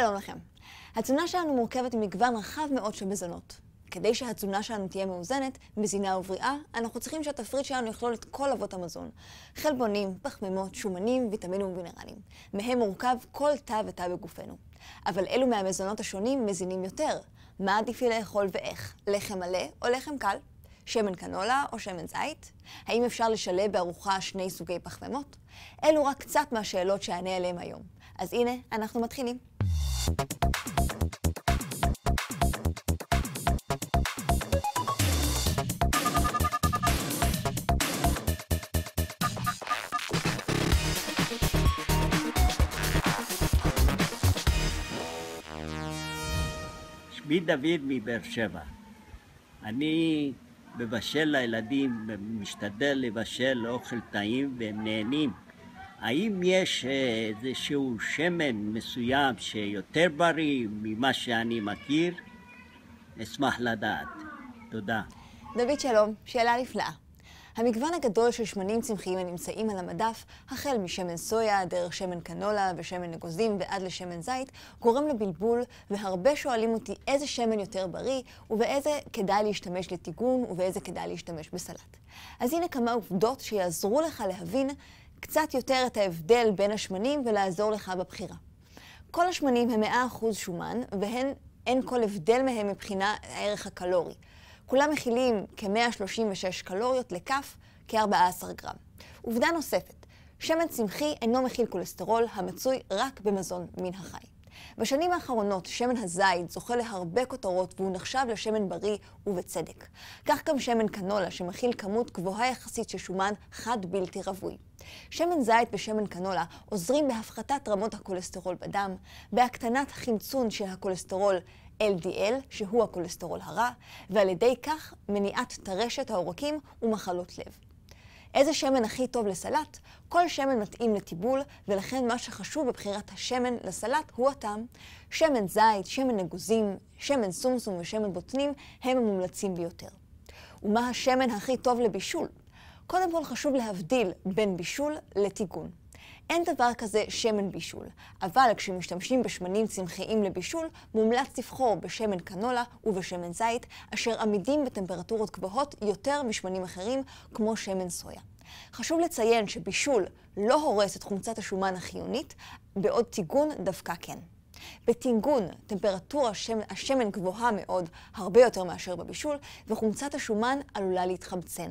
שלום לכם. התזונה שלנו מורכבת ממגוון רחב מאוד של מזונות. כדי שהתזונה שלנו תהיה מאוזנת, מזינה ובריאה, אנחנו צריכים שהתפריט שלנו יכלול את כל אבות המזון. חלבונים, פחמימות, שומנים, ויטמינים ומינרלים. מהם מורכב כל תא ותא בגופנו. אבל אלו מהמזונות השונים מזינים יותר. מה עדיף לי לאכול ואיך? לחם מלא או לחם קל? שמן קנולה או שמן זית? האם אפשר לשלב בארוחה שני סוגי פחמימות? אלו רק קצת מהשאלות שאענה עליהן היום. אז הנה, אנחנו מתחילים. שמי דוד מבאר שבע. אני מבשל לילדים, משתדל לבשל אוכל טעים והם נהנים. האם יש איזשהו שמן מסוים שיותר בריא ממה שאני מכיר? אשמח לדעת. תודה. דוד שלום, שאלה נפלאה. המגוון הגדול של שמנים צמחיים הנמצאים על המדף, החל משמן סויה, דרך שמן קנולה ושמן נגוזים ועד לשמן זית, גורם לבלבול, והרבה שואלים אותי איזה שמן יותר בריא, ובאיזה כדאי להשתמש לטיגון, ובאיזה כדאי להשתמש בסלט. אז הנה כמה עובדות שיעזרו לך להבין קצת יותר את ההבדל בין השמנים ולעזור לך בבחירה. כל השמנים הם 100% שומן, והן אין כל הבדל מהם מבחינה הערך הקלורי. כולם מכילים כ-136 קלוריות לכף, כ-14 גרם. עובדה נוספת, שמן צמחי אינו מכיל כולסטרול המצוי רק במזון מן החי. בשנים האחרונות שמן הזית זוכה להרבה כותרות והוא נחשב לשמן בריא, ובצדק. כך גם שמן קנולה, שמכיל כמות גבוהה יחסית של שומן חד בלתי רווי. שמן זית ושמן קנולה עוזרים בהפחתת רמות הכולסטרול בדם, בהקטנת חמצון של הכולסטרול LDL, שהוא הכולסטרול הרע, ועל ידי כך מניעת טרשת העורקים ומחלות לב. איזה שמן הכי טוב לסלט? כל שמן מתאים לטיבול, ולכן מה שחשוב בבחירת השמן לסלט הוא הטעם. שמן זית, שמן נגוזים, שמן סומסום ושמן בוטנים הם המומלצים ביותר. ומה השמן הכי טוב לבישול? קודם כל חשוב להבדיל בין בישול לטיגון. אין דבר כזה שמן בישול, אבל כשמשתמשים בשמנים צמחיים לבישול, מומלץ לבחור בשמן קנולה ובשמן זית, אשר עמידים בטמפרטורות גבוהות יותר משמנים אחרים, כמו שמן סויה. חשוב לציין שבישול לא הורס את חומצת השומן החיונית, בעוד טיגון דווקא כן. בטינגון, טמפרטורה השמן, השמן גבוהה מאוד, הרבה יותר מאשר בבישול, וחומצת השומן עלולה להתחמצן.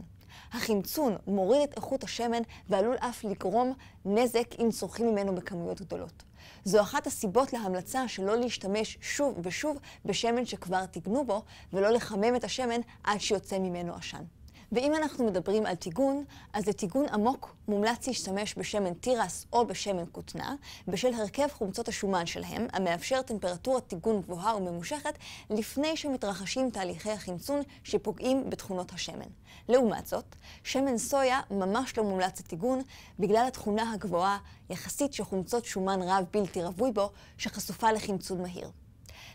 החמצון מוריד את איכות השמן ועלול אף לגרום נזק אם צורכים ממנו בכמויות גדולות. זו אחת הסיבות להמלצה שלא להשתמש שוב ושוב בשמן שכבר טיגנו בו, ולא לחמם את השמן עד שיוצא ממנו עשן. ואם אנחנו מדברים על טיגון, אז לטיגון עמוק מומלץ להשתמש בשמן תירס או בשמן כותנה, בשל הרכב חומצות השומן שלהם, המאפשר טמפרטורת טיגון גבוהה וממושכת, לפני שמתרחשים תהליכי החמצון שפוגעים בתכונות השמן. לעומת זאת, שמן סויה ממש לא מומלץ לטיגון, בגלל התכונה הגבוהה יחסית שחומצות שומן רב בלתי רווי בו, שחשופה לחמצון מהיר.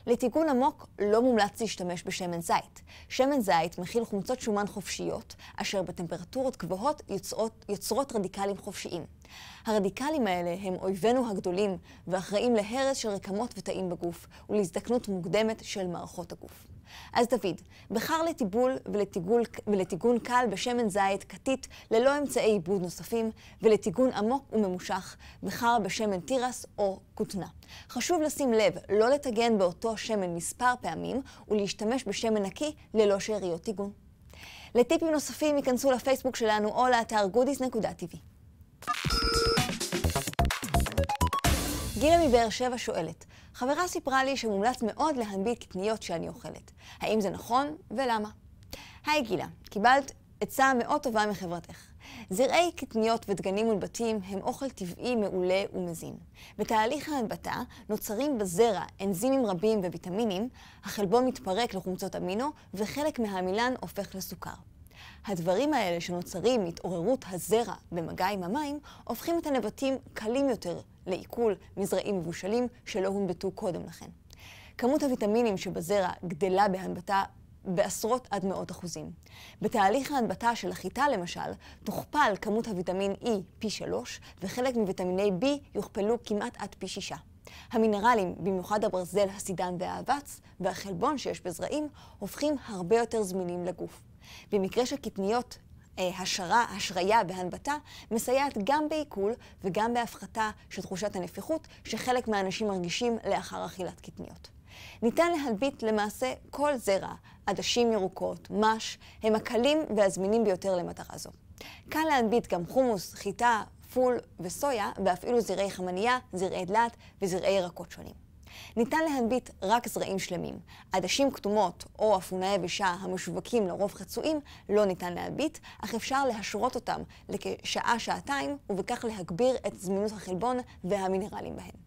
לתיקון עמוק לא מומלץ להשתמש בשמן זית. שמן זית מכיל חומצות שומן חופשיות, אשר בטמפרטורות גבוהות יוצרות, יוצרות רדיקלים חופשיים. הרדיקלים האלה הם אויבינו הגדולים ואחראים להרס של רקמות ותאים בגוף ולהזדקנות מוקדמת של מערכות הגוף. אז דוד, בחר לטיבול ולטיגול, ולטיגון קל בשמן זית כתית ללא אמצעי עיבוד נוספים, ולטיגון עמוק וממושך בחר בשמן תירס או כותנה. חשוב לשים לב לא לטגן באותו שמן מספר פעמים, ולהשתמש בשמן נקי ללא שאריות טיגון. לטיפים נוספים ייכנסו לפייסבוק שלנו או לאתר goodies.tv. גילה מבאר שבע שואלת, חברה סיפרה לי שמומלץ מאוד להנביט קטניות שאני אוכלת. האם זה נכון ולמה? היי גילה, קיבלת עצה מאוד טובה מחברתך. זרעי קטניות ודגנים מולבטים הם אוכל טבעי מעולה ומזין. בתהליך ההנבטה נוצרים בזרע אנזימים רבים וויטמינים, החלבון מתפרק לחומצות אמינו וחלק מהעמילן הופך לסוכר. הדברים האלה שנוצרים מהתעוררות הזרע במגע עם המים, הופכים את הנבטים קלים יותר לעיכול מזרעים מבושלים שלא הונבטו קודם לכן. כמות הוויטמינים שבזרע גדלה בהנבטה בעשרות עד מאות אחוזים. בתהליך ההנבטה של החיטה, למשל, תוכפל כמות הוויטמין E פי שלוש, וחלק מוויטמיני B יוכפלו כמעט עד פי שישה. המינרלים, במיוחד הברזל, הסידן והאבץ, והחלבון שיש בזרעים, הופכים הרבה יותר זמינים לגוף. במקרה של קטניות, אה, השרה השריה והנבטה, מסייעת גם בעיכול וגם בהפחתה של תחושת הנפיחות שחלק מהאנשים מרגישים לאחר אכילת קטניות. ניתן להלביט למעשה כל זרע, עדשים ירוקות, מש, הם הקלים והזמינים ביותר למטרה זו. קל להנביט גם חומוס, חיטה, פול וסויה, ואפילו זרעי חמנייה, זרעי דלת וזרעי ירקות שונים. ניתן להנביט רק זרעים שלמים. עדשים כתומות או אפוני יבשה המשווקים לרוב חצויים לא ניתן להביט, אך אפשר להשרות אותם לכשעה-שעתיים, ובכך להגביר את זמינות החלבון והמינרלים בהם.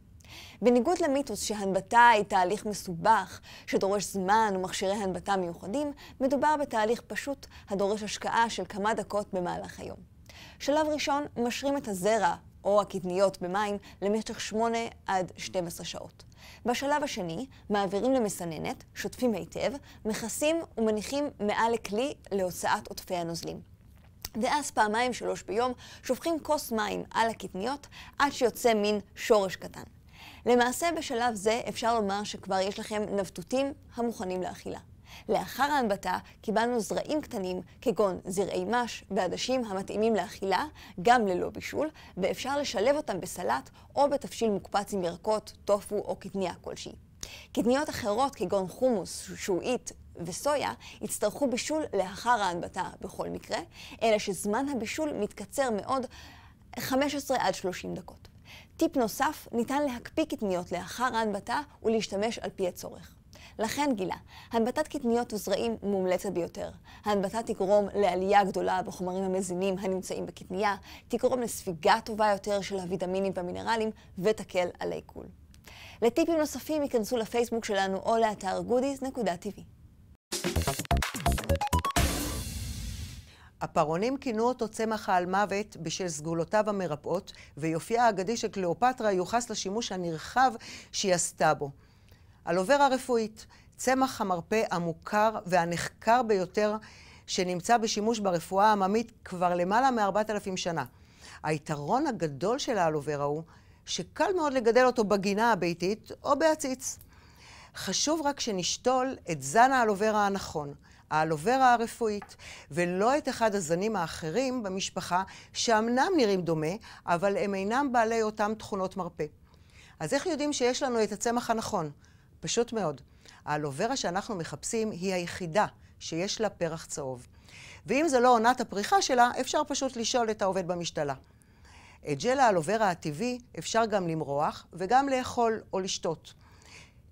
בניגוד למיתוס שהנבטה היא תהליך מסובך, שדורש זמן ומכשירי הנבטה מיוחדים, מדובר בתהליך פשוט הדורש השקעה של כמה דקות במהלך היום. שלב ראשון, משרים את הזרע או הקטניות במים למשך 8 עד 12 שעות. בשלב השני, מעבירים למסננת, שוטפים היטב, מכסים ומניחים מעל לכלי להוצאת עוטפי הנוזלים. ואז פעמיים שלוש ביום שופכים כוס מים על הקטניות עד שיוצא מין שורש קטן. למעשה בשלב זה אפשר לומר שכבר יש לכם נבטותים המוכנים לאכילה. לאחר ההנבטה קיבלנו זרעים קטנים, כגון זרעי מש ועדשים המתאימים לאכילה, גם ללא בישול, ואפשר לשלב אותם בסלט או בתבשיל מוקפץ עם ירקות, טופו או קטניה כלשהי. קטניות אחרות, כגון חומוס, שועית, וסויה יצטרכו בישול לאחר ההנבטה בכל מקרה, אלא שזמן הבישול מתקצר מאוד 15 עד 30 דקות. טיפ נוסף, ניתן להקפיא קטניות לאחר ההנבטה ולהשתמש על פי הצורך. לכן גילה, הנבטת קטניות וזרעים מומלצת ביותר. ההנבטה תגרום לעלייה גדולה בחומרים המזינים הנמצאים בקטנייה, תגרום לספיגה טובה יותר של הוויטמינים והמינרלים ותקל על העיכול. לטיפים נוספים ייכנסו לפייסבוק שלנו או לאתר goodies.tv. הפרעונים כינו אותו צמח מוות בשל סגולותיו המרפאות, ויופייה האגדי של קליאופטרה יוחס לשימוש הנרחב שהיא עשתה בו. הלוברה הרפואית, צמח המרפא המוכר והנחקר ביותר שנמצא בשימוש ברפואה העממית כבר למעלה מ-4,000 שנה. היתרון הגדול של האלוברה הוא שקל מאוד לגדל אותו בגינה הביתית או בעציץ. חשוב רק שנשתול את זן האלוברה הנכון, האלוברה הרפואית, ולא את אחד הזנים האחרים במשפחה, שאמנם נראים דומה, אבל הם אינם בעלי אותם תכונות מרפא. אז איך יודעים שיש לנו את הצמח הנכון? פשוט מאוד. האלוברה שאנחנו מחפשים היא היחידה שיש לה פרח צהוב. ואם זו לא עונת הפריחה שלה, אפשר פשוט לשאול את העובד במשתלה. את ג'ל האלוברה הטבעי אפשר גם למרוח וגם לאכול או לשתות.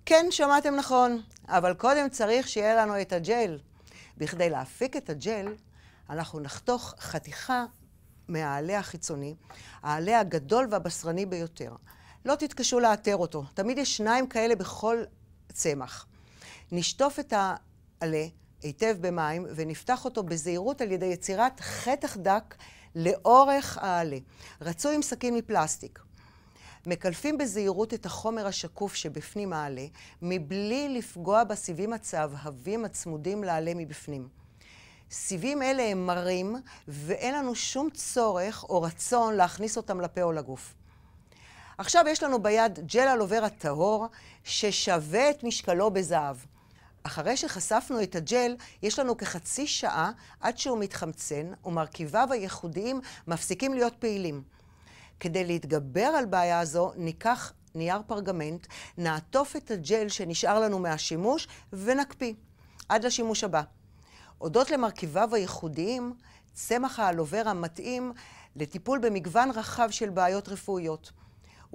כן, שמעתם נכון, אבל קודם צריך שיהיה לנו את הג'ל. בכדי להפיק את הג'ל, אנחנו נחתוך חתיכה מהעלה החיצוני, העלה הגדול והבשרני ביותר. לא תתקשו לאתר אותו. תמיד יש שניים כאלה בכל צמח. נשטוף את העלה היטב במים ונפתח אותו בזהירות על ידי יצירת חתך דק לאורך העלה. רצוי עם סכין מפלסטיק. מקלפים בזהירות את החומר השקוף שבפנים העלה, מבלי לפגוע בסיבים הצהבהבים הצמודים לעלה מבפנים. סיבים אלה הם מרים, ואין לנו שום צורך או רצון להכניס אותם לפה או לגוף. עכשיו יש לנו ביד ג'ל הלובר הטהור, ששווה את משקלו בזהב. אחרי שחשפנו את הג'ל, יש לנו כחצי שעה עד שהוא מתחמצן, ומרכיביו הייחודיים מפסיקים להיות פעילים. כדי להתגבר על בעיה זו, ניקח נייר פרגמנט, נעטוף את הג'ל שנשאר לנו מהשימוש, ונקפיא. עד לשימוש הבא. הודות למרכיביו הייחודיים, צמח האלוברה מתאים לטיפול במגוון רחב של בעיות רפואיות.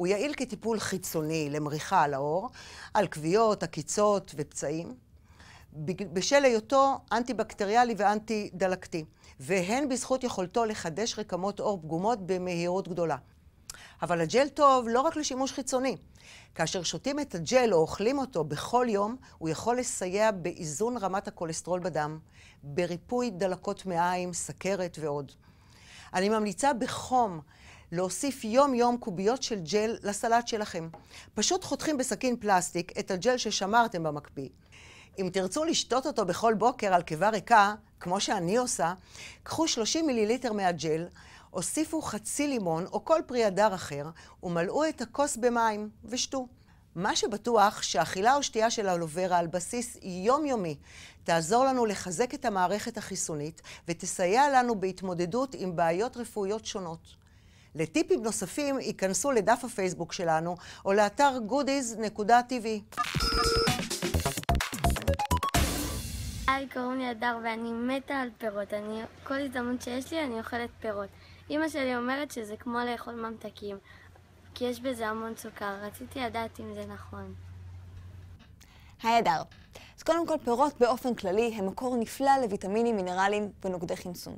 הוא יעיל כטיפול חיצוני למריחה על האור, על כוויות, עקיצות ופצעים, בשל היותו אנטי-בקטריאלי ואנטי-דלקתי, והן בזכות יכולתו לחדש רקמות עור פגומות במהירות גדולה. אבל הג'ל טוב לא רק לשימוש חיצוני. כאשר שותים את הג'ל או אוכלים אותו בכל יום, הוא יכול לסייע באיזון רמת הכולסטרול בדם, בריפוי דלקות מעיים, סכרת ועוד. אני ממליצה בחום להוסיף יום-יום קוביות של ג'ל לסלט שלכם. פשוט חותכים בסכין פלסטיק את הג'ל ששמרתם במקפיא. אם תרצו לשתות אותו בכל בוקר על קיבה ריקה, כמו שאני עושה, קחו 30 מיליליטר מהג'ל, הוסיפו חצי לימון או כל פרי הדר אחר, ומלאו את הכוס במים, ושתו. מה שבטוח שאכילה או שתייה של הלוברה על בסיס יומיומי תעזור לנו לחזק את המערכת החיסונית ותסייע לנו בהתמודדות עם בעיות רפואיות שונות. לטיפים נוספים, ייכנסו לדף הפייסבוק שלנו או לאתר goodies.tv. היי, קוראים לי אדר ואני מתה על פירות. אני, כל הזדמנות שיש לי אני אוכלת פירות. אימא שלי אומרת שזה כמו לאכול ממתקים, כי יש בזה המון סוכר. רציתי לדעת אם זה נכון. היי, אדר, קודם כל, פירות באופן כללי הם מקור נפלא לויטמינים, מינרלים ונוגדי חמצון.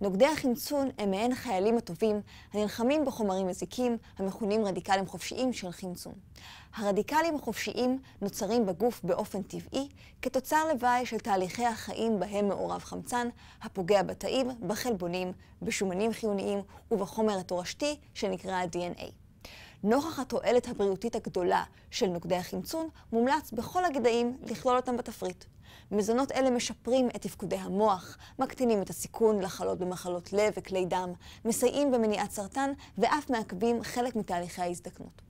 נוגדי החמצון הם מעין החיילים הטובים הנלחמים בחומרים מזיקים המכונים רדיקלים חופשיים של חמצון. הרדיקלים החופשיים נוצרים בגוף באופן טבעי כתוצר לוואי של תהליכי החיים בהם מעורב חמצן, הפוגע בתאים, בחלבונים, בשומנים חיוניים ובחומר התורשתי שנקרא ה-DNA. נוכח התועלת הבריאותית הגדולה של נוגדי החמצון, מומלץ בכל הגדיים לכלול אותם בתפריט. מזונות אלה משפרים את תפקודי המוח, מקטינים את הסיכון לחלות במחלות לב וכלי דם, מסייעים במניעת סרטן ואף מעכבים חלק מתהליכי ההזדקנות.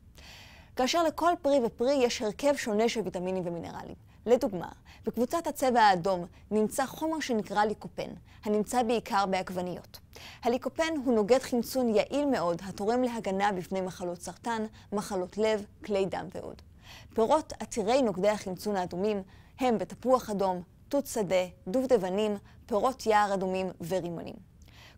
כאשר לכל פרי ופרי יש הרכב שונה של ויטמינים ומינרלים. לדוגמה, בקבוצת הצבע האדום נמצא חומר שנקרא ליקופן, הנמצא בעיקר בעקבניות. הליקופן הוא נוגד חמצון יעיל מאוד, התורם להגנה בפני מחלות סרטן, מחלות לב, כלי דם ועוד. פירות עתירי נוגדי החמצון האדומים הם בתפוח אדום, תות שדה, דובדבנים, פירות יער אדומים ורימונים.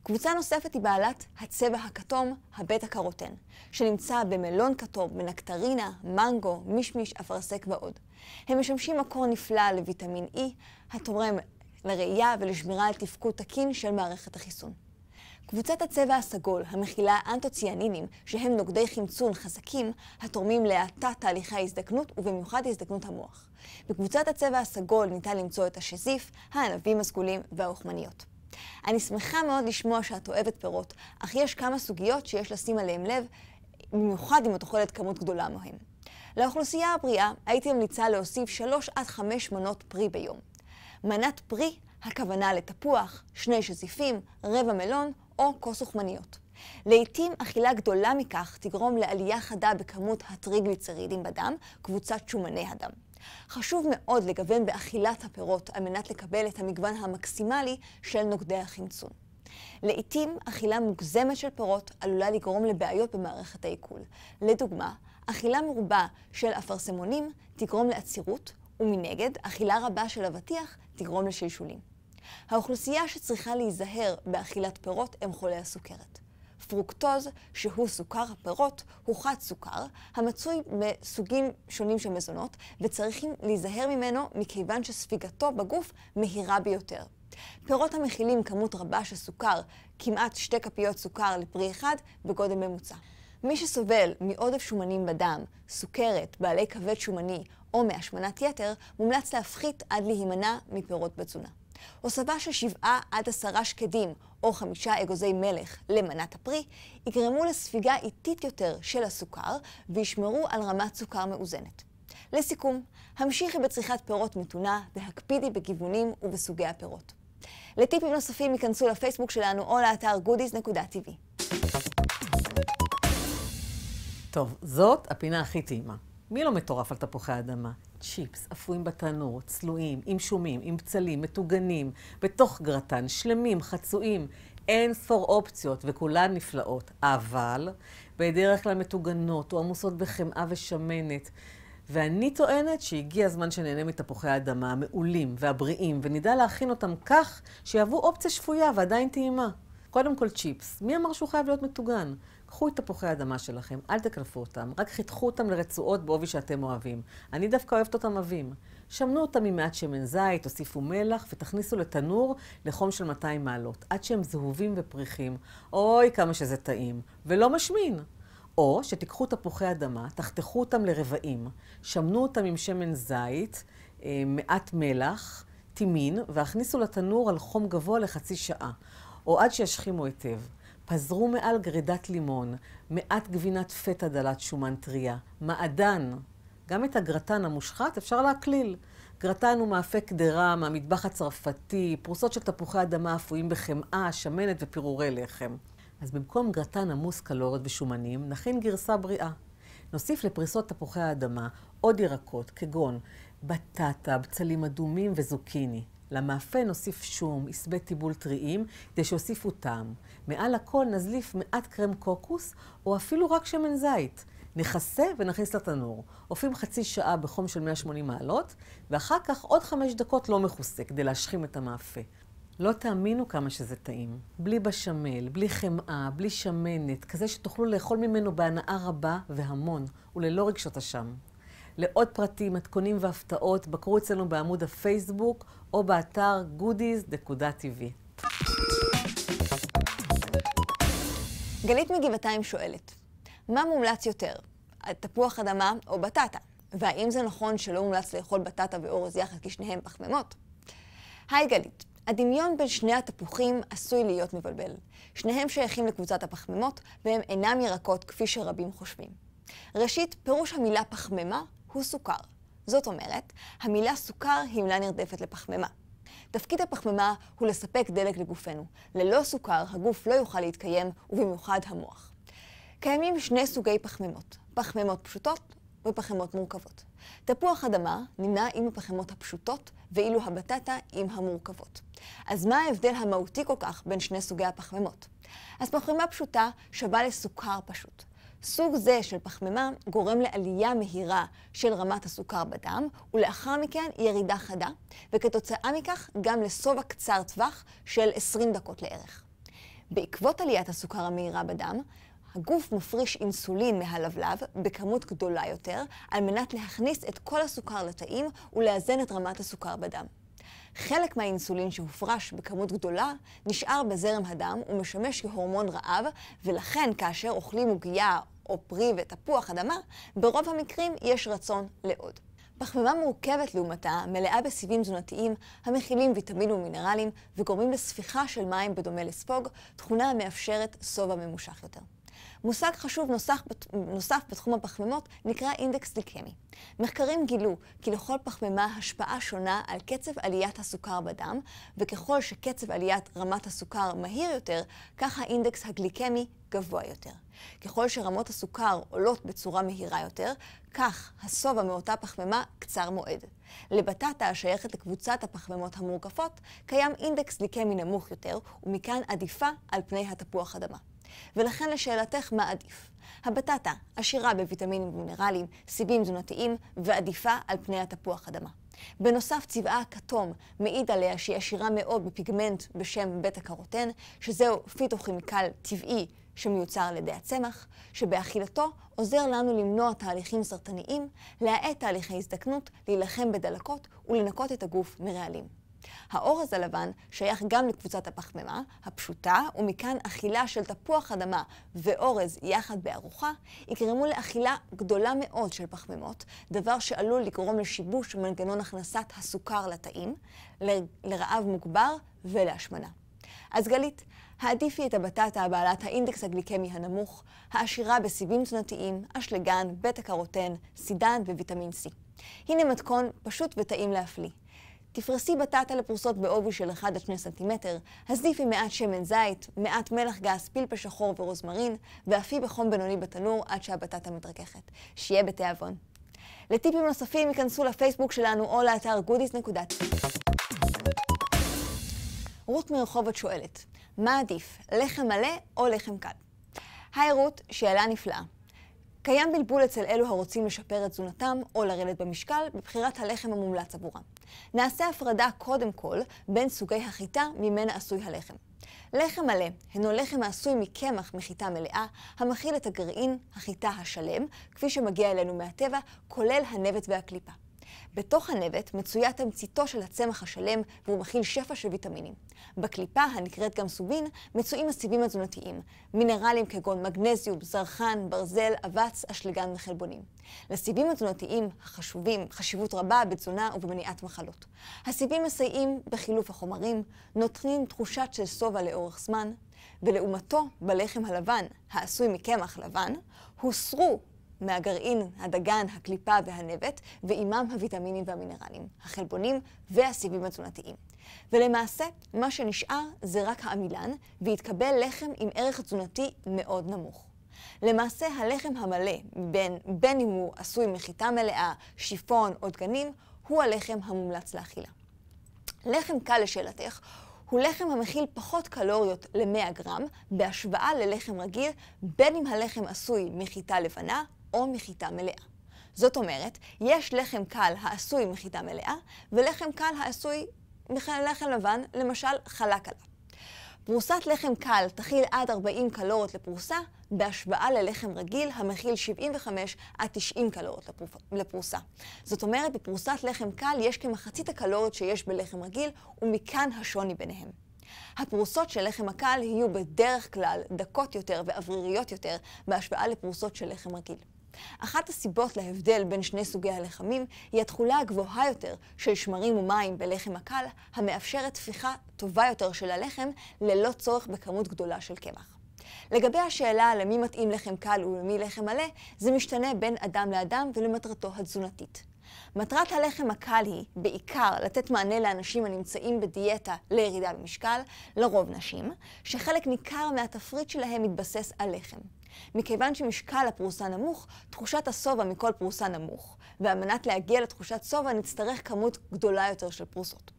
קבוצה נוספת היא בעלת הצבע הכתום, הבטה קרוטן, שנמצא במלון כתום, בנקטרינה, מנגו, מישמיש, אפרסק ועוד. הם משמשים מקור נפלא לויטמין E, התורם לראייה ולשמירה על תפקוד תקין של מערכת החיסון. קבוצת הצבע הסגול, המכילה אנטוציאנינים, שהם נוגדי חמצון חזקים, התורמים להאטה תהליכי ההזדקנות, ובמיוחד הזדקנות המוח. בקבוצת הצבע הסגול ניתן למצוא את השזיף, הענבים הסגולים והעוכמניות. אני שמחה מאוד לשמוע שאת אוהבת פירות, אך יש כמה סוגיות שיש לשים עליהן לב, במיוחד אם את אוכלת כמות גדולה מהן. לאוכלוסייה הבריאה הייתי ממליצה להוסיף 3 עד 5 מנות פרי ביום. מנת פרי, הכוונה לתפוח, שני שזיפים, רבע מלון או כוס אוכמניות. לעתים אכילה גדולה מכך תגרום לעלייה חדה בכמות הטריגליצרידים בדם, קבוצת שומני הדם. חשוב מאוד לגוון באכילת הפירות על מנת לקבל את המגוון המקסימלי של נוגדי החמצון. לעתים אכילה מוגזמת של פירות עלולה לגרום לבעיות במערכת העיכול. לדוגמה, אכילה מרובה של אפרסמונים תגרום לעצירות, ומנגד, אכילה רבה של אבטיח תגרום לשלשולים. האוכלוסייה שצריכה להיזהר באכילת פירות הם חולי הסוכרת. פרוקטוז, שהוא סוכר הפירות, הוא חד סוכר, המצוי בסוגים שונים של מזונות, וצריכים להיזהר ממנו מכיוון שספיגתו בגוף מהירה ביותר. פירות המכילים כמות רבה של סוכר, כמעט שתי כפיות סוכר לפרי אחד, בגודל ממוצע. מי שסובל מעודף שומנים בדם, סוכרת, בעלי כבד שומני או מהשמנת יתר, מומלץ להפחית עד להימנע מפירות בתזונה. הוספה של שבעה עד עשרה שקדים או חמישה אגוזי מלך למנת הפרי יגרמו לספיגה איטית יותר של הסוכר וישמרו על רמת סוכר מאוזנת. לסיכום, המשיכי בצריכת פירות מתונה והקפידי בגיוונים ובסוגי הפירות. לטיפים נוספים ייכנסו לפייסבוק שלנו או לאתר goodies.tv. טוב, זאת הפינה הכי טעימה. מי לא מטורף על תפוחי אדמה? צ'יפס אפויים בתנור, צלויים, עם שומים, עם בצלים, מטוגנים, בתוך גרטן, שלמים, חצויים, אין ספור אופציות, וכולן נפלאות. אבל בדרך כלל מטוגנות או עמוסות בחמאה ושמנת. ואני טוענת שהגיע הזמן שנהנה מתפוחי האדמה המעולים והבריאים, ונדע להכין אותם כך שיהוו אופציה שפויה ועדיין טעימה. קודם כל צ'יפס. מי אמר שהוא חייב להיות מטוגן? קחו את תפוחי האדמה שלכם, אל תקלפו אותם, רק חיתכו אותם לרצועות בעובי שאתם אוהבים. אני דווקא אוהבת אותם עבים. שמנו אותם עם מעט שמן זית, הוסיפו מלח ותכניסו לתנור לחום של 200 מעלות, עד שהם זהובים ופריחים. אוי, כמה שזה טעים. ולא משמין. או שתיקחו תפוחי אדמה, תחתכו אותם לרבעים, שמנו אותם עם שמן זית, אה, מעט מלח, טימין, והכניסו לתנור על חום גבוה לחצי שעה, או עד שישכימו היטב. פזרו מעל גרידת לימון, מעט גבינת פטה דלת שומן טריה, מעדן. גם את הגרטן המושחת אפשר להקליל. גרטן הוא מאפה קדרה מהמטבח הצרפתי, פרוסות של תפוחי אדמה אפויים בחמאה, שמנת ופירורי לחם. אז במקום גרטן עמוס קלוריות ושומנים, נכין גרסה בריאה. נוסיף לפריסות תפוחי האדמה עוד ירקות, כגון בטטה, בצלים אדומים וזוקיני. למאפה נוסיף שום, עשבי טיבול טריים, כדי שיוסיפו טעם. מעל הכל נזליף מעט קרם קוקוס, או אפילו רק שמן זית. נכסה ונכניס לתנור. עופים חצי שעה בחום של 180 מעלות, ואחר כך עוד חמש דקות לא מכוסה, כדי להשכים את המאפה. לא תאמינו כמה שזה טעים. בלי בשמל, בלי חמאה, בלי שמנת, כזה שתוכלו לאכול ממנו בהנאה רבה והמון, וללא רגשות אשם. לעוד פרטים, מתכונים והפתעות, בקרו אצלנו בעמוד הפייסבוק או באתר goodies.tv. גלית מגבעתיים שואלת, מה מומלץ יותר, תפוח אדמה או בטטה? והאם זה נכון שלא מומלץ לאכול בטטה ואורז יחד כי שניהם פחמימות? היי גלית, הדמיון בין שני התפוחים עשוי להיות מבלבל. שניהם שייכים לקבוצת הפחמימות, והם אינם ירקות כפי שרבים חושבים. ראשית, פירוש המילה פחמימה הוא סוכר. זאת אומרת, המילה סוכר היא מילה נרדפת לפחמימה. תפקיד הפחמימה הוא לספק דלק לגופנו. ללא סוכר הגוף לא יוכל להתקיים, ובמיוחד המוח. קיימים שני סוגי פחמימות, פחמימות פשוטות ופחמימות מורכבות. תפוח אדמה נמנה עם הפחמימות הפשוטות, ואילו הבטטה עם המורכבות. אז מה ההבדל המהותי כל כך בין שני סוגי הפחמימות? אז פחמימה פשוטה שווה לסוכר פשוט. סוג זה של פחמימה גורם לעלייה מהירה של רמת הסוכר בדם, ולאחר מכן ירידה חדה, וכתוצאה מכך גם לשובע קצר טווח של 20 דקות לערך. בעקבות עליית הסוכר המהירה בדם, הגוף מפריש אינסולין מהלבלב בכמות גדולה יותר, על מנת להכניס את כל הסוכר לתאים ולאזן את רמת הסוכר בדם. חלק מהאינסולין שהופרש בכמות גדולה נשאר בזרם הדם ומשמש כהורמון רעב, ולכן כאשר אוכלים עוגייה או פרי ותפוח אדמה, ברוב המקרים יש רצון לעוד. פחמימה מורכבת לעומתה מלאה בסיבים תזונתיים המכילים ויטמין ומינרלים וגורמים לספיחה של מים בדומה לספוג, תכונה המאפשרת שובע ממושך יותר. מושג חשוב נוסף, נוסף בתחום הפחמימות נקרא אינדקס גליקמי. מחקרים גילו כי לכל פחמימה השפעה שונה על קצב עליית הסוכר בדם, וככל שקצב עליית רמת הסוכר מהיר יותר, כך האינדקס הגליקמי גבוה יותר. ככל שרמות הסוכר עולות בצורה מהירה יותר, כך הסובה מאותה פחמימה קצר מועד. לבטטה השייכת לקבוצת הפחמימות המורכפות, קיים אינדקס גליקמי נמוך יותר, ומכאן עדיפה על פני התפוח אדמה. ולכן לשאלתך מה עדיף? הבטטה עשירה בוויטמינים ומינרלים, סיבים תזונתיים ועדיפה על פני התפוח אדמה. בנוסף, צבעה הכתום מעיד עליה שהיא עשירה מאוד בפיגמנט בשם בית הקרוטן, שזהו פיתוכימיקל טבעי שמיוצר על ידי הצמח, שבאכילתו עוזר לנו למנוע תהליכים סרטניים, להאט תהליכי הזדקנות, להילחם בדלקות ולנקות את הגוף מרעלים. האורז הלבן שייך גם לקבוצת הפחמימה הפשוטה, ומכאן אכילה של תפוח אדמה ואורז יחד בארוחה יגרמו לאכילה גדולה מאוד של פחמימות, דבר שעלול לגרום לשיבוש מנגנון הכנסת הסוכר לתאים, לרעב מוגבר ולהשמנה. אז גלית, העדיפי את הבטטה בעלת האינדקס הגליקמי הנמוך, העשירה בסיבים תזונתיים, אשלגן, בטה קרוטן, סידן וויטמין C. הנה מתכון פשוט וטעים להפליא. תפרסי בטטה לפרוסות בעובי של 1 2 סנטימטר, הזיפי מעט שמן זית, מעט מלח גס, פלפל שחור ורוזמרין, ואפי בחום בינוני בתנור עד שהבטטה מתרככת. שיהיה בתיאבון. לטיפים נוספים ייכנסו לפייסבוק שלנו או לאתר goodies.com. רות מרחובות שואלת, מה עדיף, לחם מלא או לחם קל? היי רות, שאלה נפלאה. קיים בלבול אצל אלו הרוצים לשפר את תזונתם או לרדת במשקל בבחירת הלחם המומלץ עבורם. נעשה הפרדה קודם כל בין סוגי החיטה ממנה עשוי הלחם. לחם מלא הינו לחם העשוי מקמח מחיטה מלאה, המכיל את הגרעין, החיטה השלם, כפי שמגיע אלינו מהטבע, כולל הנבט והקליפה. בתוך הנבט מצויה תמציתו של הצמח השלם, והוא מכיל שפע של ויטמינים. בקליפה, הנקראת גם סובין, מצויים הסיבים התזונתיים, מינרלים כגון מגנזיום, זרחן, ברזל, אבץ, אשלגן וחלבונים. לסיבים התזונתיים החשובים חשיבות רבה בתזונה ובמניעת מחלות. הסיבים מסייעים בחילוף החומרים, נותנים תחושת של שובע לאורך זמן, ולעומתו, בלחם הלבן, העשוי מקמח לבן, הוסרו מהגרעין, הדגן, הקליפה והנבט, ועימם הוויטמינים והמינרלים, החלבונים והסיבים התזונתיים. ולמעשה, מה שנשאר זה רק העמילן, והתקבל לחם עם ערך תזונתי מאוד נמוך. למעשה, הלחם המלא, בין, בין אם הוא עשוי מחיטה מלאה, שיפון או דגנים, הוא הלחם המומלץ לאכילה. לחם קל לשאלתך, הוא לחם המכיל פחות קלוריות ל-100 גרם בהשוואה ללחם רגיל, בין אם הלחם עשוי מחיטה לבנה או מחיטה מלאה. זאת אומרת, יש לחם קל העשוי מחיטה מלאה, ולחם קל העשוי מלחם לבן, למשל חלק עליו. פרוסת לחם קל תכיל עד 40 קלוריות לפרוסה, בהשוואה ללחם רגיל המכיל 75 עד 90 קלוריות לפרוסה. זאת אומרת, בפרוסת לחם קל יש כמחצית הקלוריות שיש בלחם רגיל, ומכאן השוני ביניהם. הפרוסות של לחם הקל יהיו בדרך כלל דקות יותר ואווריריות יותר בהשוואה לפרוסות של לחם רגיל. אחת הסיבות להבדל בין שני סוגי הלחמים היא התכולה הגבוהה יותר של שמרים ומים בלחם הקל, המאפשרת תפיחה טובה יותר של הלחם ללא צורך בכמות גדולה של קמח. לגבי השאלה למי מתאים לחם קל ולמי לחם מלא, זה משתנה בין אדם לאדם ולמטרתו התזונתית. מטרת הלחם הקל היא, בעיקר, לתת מענה לאנשים הנמצאים בדיאטה לירידה במשקל, לרוב נשים, שחלק ניכר מהתפריט שלהם מתבסס על לחם. מכיוון שמשקל הפרוסה נמוך, תחושת השובע מכל פרוסה נמוך, ועל מנת להגיע לתחושת שובע נצטרך כמות גדולה יותר של פרוסות.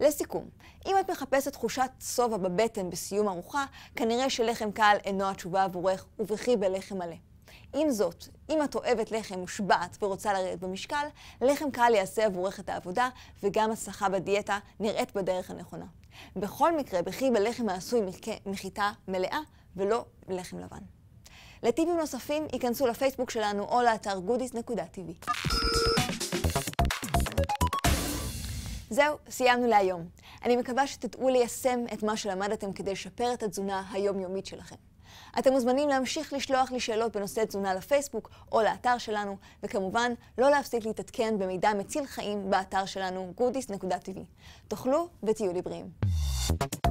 לסיכום, אם את מחפשת תחושת שובע בבטן בסיום ארוחה, כנראה שלחם קל אינו התשובה עבורך, ובכי בלחם מלא. עם זאת, אם את אוהבת לחם, מושבעת ורוצה לרדת במשקל, לחם קל יעשה עבורך את העבודה, וגם הצלחה בדיאטה נראית בדרך הנכונה. בכל מקרה, בכי בלחם העשוי מחיטה מלאה, ולא לחם לבן. לטיפים נוספים ייכנסו לפייסבוק שלנו או לאתר goodies.tv. זהו, סיימנו להיום. אני מקווה שתדעו ליישם את מה שלמדתם כדי לשפר את התזונה היומיומית שלכם. אתם מוזמנים להמשיך לשלוח לי שאלות בנושא תזונה לפייסבוק או לאתר שלנו, וכמובן, לא להפסיק להתעדכן במידע מציל חיים באתר שלנו goodies.tv. תאכלו ותהיו לי בריאים. thank you